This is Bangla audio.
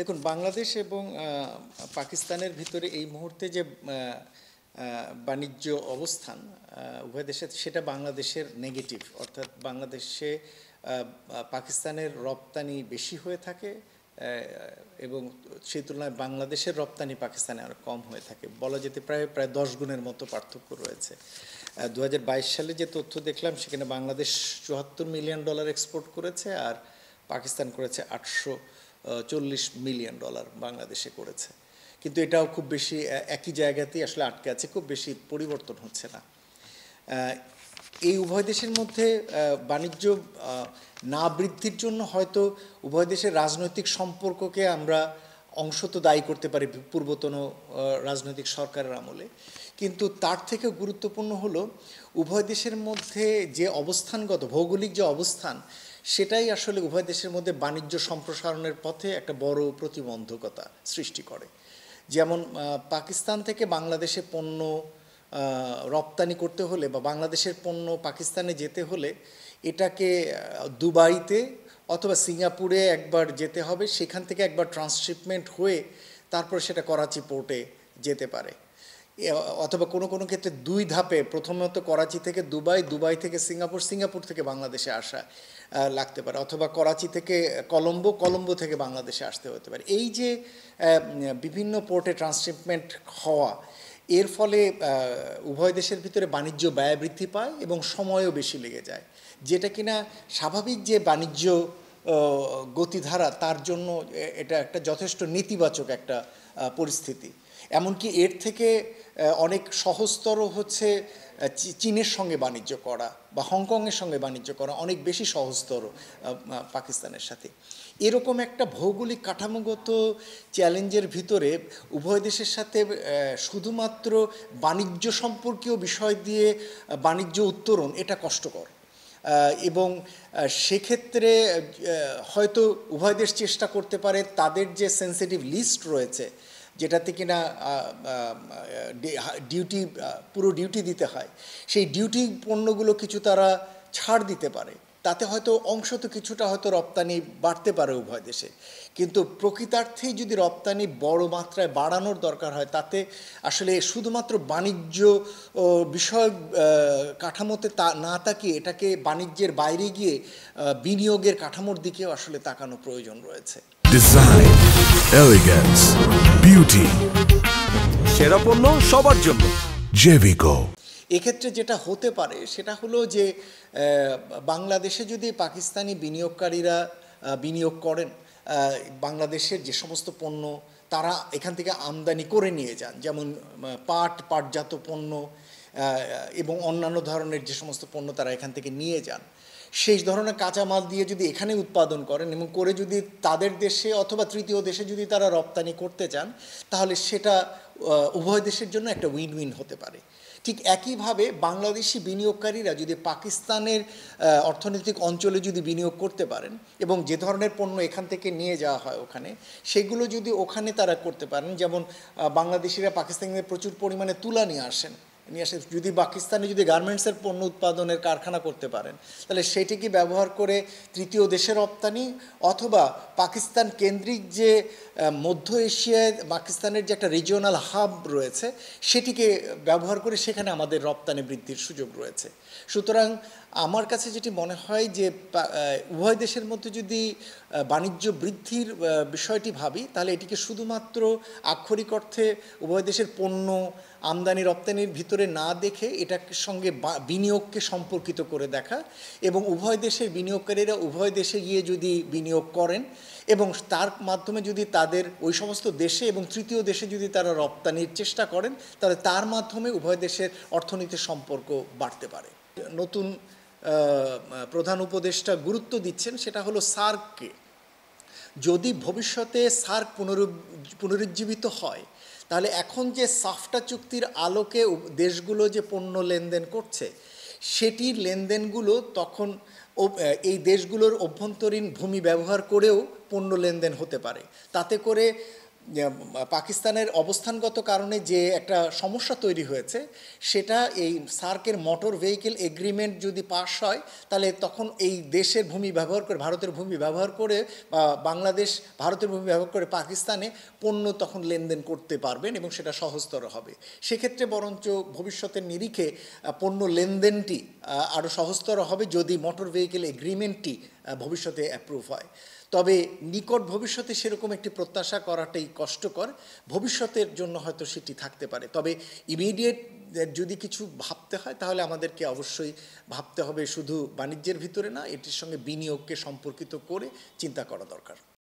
দেখুন বাংলাদেশ এবং পাকিস্তানের ভিতরে এই মুহূর্তে যে বাণিজ্য অবস্থান উভয় দেশে সেটা বাংলাদেশের নেগেটিভ অর্থাৎ বাংলাদেশে পাকিস্তানের রপ্তানি বেশি হয়ে থাকে এবং সেই তুলনায় বাংলাদেশের রপ্তানি পাকিস্তানে আরও কম হয়ে থাকে বলা যেতে প্রায় প্রায় দশ গুণের মতো পার্থক্য রয়েছে দু সালে যে তথ্য দেখলাম সেখানে বাংলাদেশ চুয়াত্তর মিলিয়ন ডলার এক্সপোর্ট করেছে আর পাকিস্তান করেছে আটশো চল্লিশ মিলিয়ন ডলার বাংলাদেশে করেছে কিন্তু এটাও খুব বেশি একই জায়গাতেই আসলে আটকে আছে খুব বেশি পরিবর্তন হচ্ছে না এই উভয় দেশের মধ্যে বাণিজ্য না বৃদ্ধির জন্য হয়তো উভয় দেশের রাজনৈতিক সম্পর্ককে আমরা অংশত দায়ী করতে পারি পূর্বতন রাজনৈতিক সরকারের আমলে কিন্তু তার থেকে গুরুত্বপূর্ণ হলো উভয় দেশের মধ্যে যে অবস্থানগত ভৌগোলিক যে অবস্থান সেটাই আসলে উভয় দেশের মধ্যে বাণিজ্য সম্প্রসারণের পথে একটা বড় প্রতিবন্ধকতা সৃষ্টি করে যেমন পাকিস্তান থেকে বাংলাদেশে পণ্য রপ্তানি করতে হলে বা বাংলাদেশের পণ্য পাকিস্তানে যেতে হলে এটাকে দুবাইতে অথবা সিঙ্গাপুরে একবার যেতে হবে সেখান থেকে একবার ট্রান্সশিপমেন্ট হয়ে তারপর সেটা করাচি পোর্টে যেতে পারে অথবা কোনো কোনো ক্ষেত্রে দুই ধাপে প্রথমত করাচি থেকে দুবাই দুবাই থেকে সিঙ্গাপুর সিঙ্গাপুর থেকে বাংলাদেশে আসা লাগতে পারে অথবা করাচি থেকে কলম্বো কলম্বো থেকে বাংলাদেশে আসতে হতে পারে এই যে বিভিন্ন পোর্টে ট্রান্সশিপমেন্ট হওয়া এর ফলে উভয় দেশের ভিতরে বাণিজ্য ব্যয় বৃদ্ধি পায় এবং সময়ও বেশি লেগে যায় যেটা কিনা স্বাভাবিক যে বাণিজ্য গতিধারা তার জন্য এটা একটা যথেষ্ট নেতিবাচক একটা পরিস্থিতি এমনকি এর থেকে অনেক সহজতর হচ্ছে চীনের সঙ্গে বাণিজ্য করা বা হংকংয়ের সঙ্গে বাণিজ্য করা অনেক বেশি সহজতর পাকিস্তানের সাথে এরকম একটা ভৌগোলিক কাঠামোগত চ্যালেঞ্জের ভিতরে উভয় দেশের সাথে শুধুমাত্র বাণিজ্য সম্পর্কীয় বিষয় দিয়ে বাণিজ্য উত্তরণ এটা কষ্টকর এবং সেক্ষেত্রে হয়তো উভয় দেশ চেষ্টা করতে পারে তাদের যে সেন্সিটিভ লিস্ট রয়েছে যেটাতে কিনা ডিউটি পুরো ডিউটি দিতে হয় সেই ডিউটি পণ্যগুলো কিছু তারা ছাড় দিতে পারে তাতে হয়তো অংশ তো কিছুটা হয়তো রপ্তানি বাড়তে পারে উভয় দেশে কিন্তু প্রকৃতার্থেই যদি রপ্তানি বড় মাত্রায় বাড়ানোর দরকার হয় তাতে আসলে শুধুমাত্র বাণিজ্য বিষয়ক কাঠামোতে তা না তাকিয়ে এটাকে বাণিজ্যের বাইরে গিয়ে বিনিয়োগের কাঠামোর দিকেও আসলে তাকানো প্রয়োজন রয়েছে সেরা পণ্য সবার জন্য জেভিকো এক্ষেত্রে যেটা হতে পারে সেটা হলো যে বাংলাদেশে যদি পাকিস্তানি বিনিয়োগকারীরা বিনিয়োগ করেন বাংলাদেশের যে সমস্ত পণ্য তারা এখান থেকে আমদানি করে নিয়ে যান যেমন পাট পাটজাত পণ্য এবং অন্যান্য ধরনের যে সমস্ত পণ্য তারা এখান থেকে নিয়ে যান সেই ধরনের কাঁচামাল দিয়ে যদি এখানে উৎপাদন করেন এবং করে যদি তাদের দেশে অথবা তৃতীয় দেশে যদি তারা রপ্তানি করতে চান তাহলে সেটা উভয় দেশের জন্য একটা উইন উইন হতে পারে ঠিক একইভাবে বাংলাদেশি বিনিয়োগকারীরা যদি পাকিস্তানের অর্থনৈতিক অঞ্চলে যদি বিনিয়োগ করতে পারেন এবং যে ধরনের পণ্য এখান থেকে নিয়ে যাওয়া হয় ওখানে সেগুলো যদি ওখানে তারা করতে পারেন যেমন বাংলাদেশিরা পাকিস্তানিদের প্রচুর পরিমাণে তুলা নিয়ে আসেন নিয়ে আসে যদি পাকিস্তানে যদি গার্মেন্টসের পণ্য উৎপাদনের কারখানা করতে পারেন তাহলে সেটিকে ব্যবহার করে তৃতীয় দেশে রপ্তানি অথবা পাকিস্তান কেন্দ্রিক যে মধ্য এশিয়ায় পাকিস্তানের যে একটা রিজিওনাল হাব রয়েছে সেটিকে ব্যবহার করে সেখানে আমাদের রপ্তানি বৃদ্ধির সুযোগ রয়েছে সুতরাং আমার কাছে যেটি মনে হয় যে উভয় দেশের মধ্যে যদি বাণিজ্য বৃদ্ধির বিষয়টি ভাবি তাহলে এটিকে শুধুমাত্র আক্ষরিক অর্থে উভয় দেশের পণ্য আমদানি রপ্তানির ভিতরে ভিতরে না দেখে এটার সঙ্গে বিনিয়োগকে সম্পর্কিত করে দেখা এবং উভয় দেশের বিনিয়োগকারীরা উভয় দেশে গিয়ে যদি বিনিয়োগ করেন এবং তার মাধ্যমে যদি তাদের ওই সমস্ত দেশে এবং তৃতীয় দেশে যদি তারা রপ্তানির চেষ্টা করেন তাহলে তার মাধ্যমে উভয় দেশের অর্থনীতির সম্পর্ক বাড়তে পারে নতুন প্রধান উপদেষ্টা গুরুত্ব দিচ্ছেন সেটা হলো সার্ককে যদি ভবিষ্যতে সার্ক পুনরু পুনরুজ্জীবিত হয় তাহলে এখন যে সাফটা চুক্তির আলোকে দেশগুলো যে পণ্য লেনদেন করছে সেটির লেনদেনগুলো তখন এই দেশগুলোর অভ্যন্তরীণ ভূমি ব্যবহার করেও পণ্য লেনদেন হতে পারে তাতে করে পাকিস্তানের অবস্থানগত কারণে যে একটা সমস্যা তৈরি হয়েছে সেটা এই সার্কের মোটর ভেহিকেল এগ্রিমেন্ট যদি পাশ হয় তাহলে তখন এই দেশের ভূমি ব্যবহার করে ভারতের ভূমি ব্যবহার করে বাংলাদেশ ভারতের ভূমি ব্যবহার করে পাকিস্তানে পণ্য তখন লেনদেন করতে পারবেন এবং সেটা সহজতর হবে সেক্ষেত্রে বরঞ্চ ভবিষ্যতের নিরিখে পণ্য লেনদেনটি আরও সহজতর হবে যদি মোটর ভেহিকেল এগ্রিমেন্টটি ভবিষ্যতে অ্যাপ্রুভ হয় তবে নিকট ভবিষ্যতে সেরকম একটি প্রত্যাশা করাটাই কষ্টকর ভবিষ্যতের জন্য হয়তো সেটি থাকতে পারে তবে ইমিডিয়েট যদি কিছু ভাবতে হয় তাহলে আমাদেরকে অবশ্যই ভাবতে হবে শুধু বাণিজ্যের ভিতরে না এটির সঙ্গে বিনিয়োগকে সম্পর্কিত করে চিন্তা করা দরকার